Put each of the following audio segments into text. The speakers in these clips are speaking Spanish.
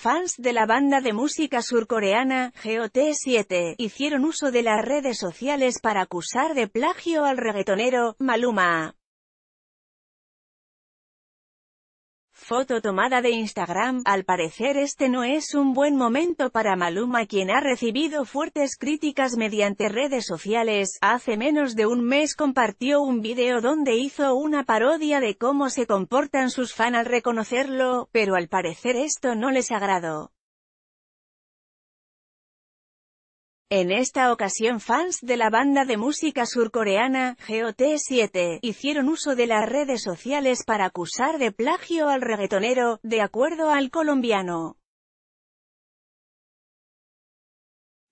Fans de la banda de música surcoreana, GOT7, hicieron uso de las redes sociales para acusar de plagio al reggaetonero, Maluma. foto tomada de Instagram, al parecer este no es un buen momento para Maluma quien ha recibido fuertes críticas mediante redes sociales, hace menos de un mes compartió un video donde hizo una parodia de cómo se comportan sus fans al reconocerlo, pero al parecer esto no les agradó. En esta ocasión fans de la banda de música surcoreana, GOT7, hicieron uso de las redes sociales para acusar de plagio al reggaetonero, de acuerdo al colombiano.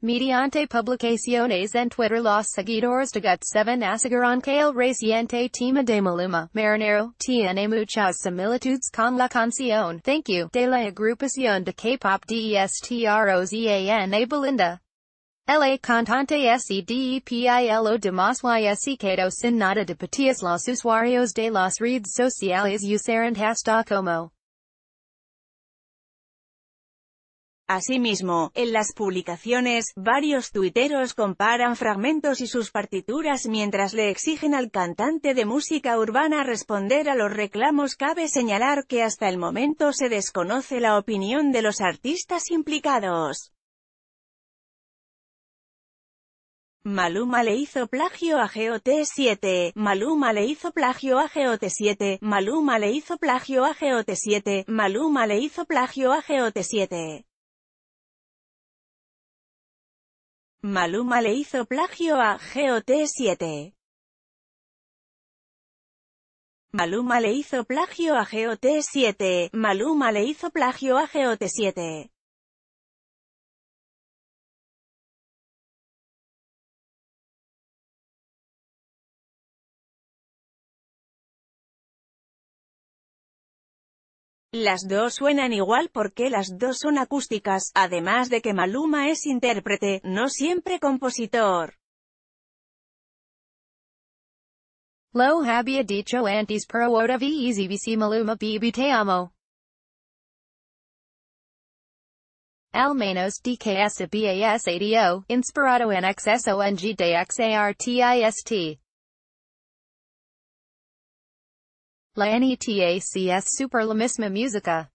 Mediante publicaciones en Twitter los seguidores de got 7 aseguran que el reciente tema de Maluma, Marinero, tiene muchas similitudes con la canción Thank You, de la agrupación de K-pop DSTROZANA Belinda. La cantante e SEDEPILO de e sin nada de patias los usuarios de las redes sociales usaron Asimismo, en las publicaciones, varios tuiteros comparan fragmentos y sus partituras mientras le exigen al cantante de música urbana responder a los reclamos. Cabe señalar que hasta el momento se desconoce la opinión de los artistas implicados. Maluma le hizo plagio a GOT7, Maluma le hizo plagio a GOT7, Maluma le hizo plagio a GOT7, Maluma le hizo plagio a GOT7. Maluma le hizo plagio a GOT7. Maluma le hizo plagio a GOT7, Maluma le hizo plagio a GOT7. Las dos suenan igual porque las dos son acústicas, además de que Maluma es intérprete, no siempre compositor. Lo había dicho antes pero ahora vi easy Maluma baby te amo. Al menos DKS BAS ADO, inspirado en XSONG de La NETACS Super la Misma Musica